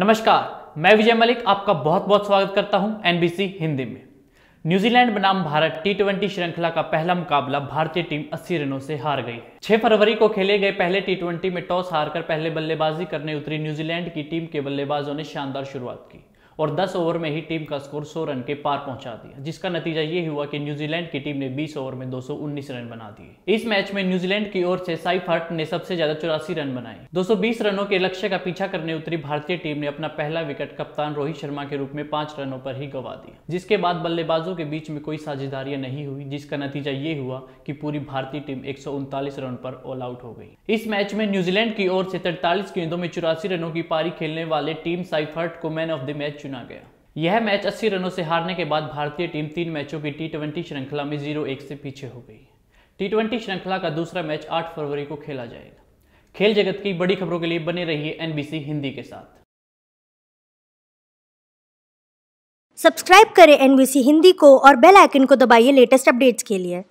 नमस्कार मैं विजय मलिक आपका बहुत बहुत स्वागत करता हूं एनबीसी हिंदी में न्यूजीलैंड बनाम भारत टी ट्वेंटी श्रृंखला का पहला मुकाबला भारतीय टीम 80 रनों से हार गई है 6 फरवरी को खेले गए पहले टी ट्वेंटी में टॉस हारकर पहले बल्लेबाजी करने उतरी न्यूजीलैंड की टीम के बल्लेबाजों ने शानदार शुरुआत की और 10 ओवर में ही टीम का स्कोर 100 रन के पार पहुंचा दिया जिसका नतीजा ये हुआ कि न्यूजीलैंड की टीम ने 20 ओवर में 219 रन बना दिए इस मैच में न्यूजीलैंड की ओर से साई हर्ट ने सबसे ज्यादा चौरासी रन बनाए 220 रनों के लक्ष्य का पीछा करने उतरी भारतीय टीम ने अपना पहला विकेट कप्तान रोहित शर्मा के रूप में पांच रनों पर ही गवा दिया जिसके बाद बल्लेबाजों के बीच में कोई साझेदारियां नहीं हुई जिसका नतीजा ये हुआ की पूरी भारतीय टीम एक रन पर ऑल आउट हो गई इस मैच में न्यूजीलैंड की ओर से तैतालीस गेंदों में चौरासी रनों की पारी खेलने वाले टीम साइफर्ट को मैन ऑफ द मैच चुना गया यह मैच 80 रनों से हारने के बाद भारतीय टीम तीन मैचों की टी श्रृंखला में जीरो एक से पीछे हो गई टी श्रृंखला का दूसरा मैच 8 फरवरी को खेला जाएगा खेल जगत की बड़ी खबरों के लिए बने रहिए एनबीसी हिंदी के साथ सब्सक्राइब करें एनबीसी हिंदी को और बेल आइकन को दबाइए लेटेस्ट अपडेट्स के लिए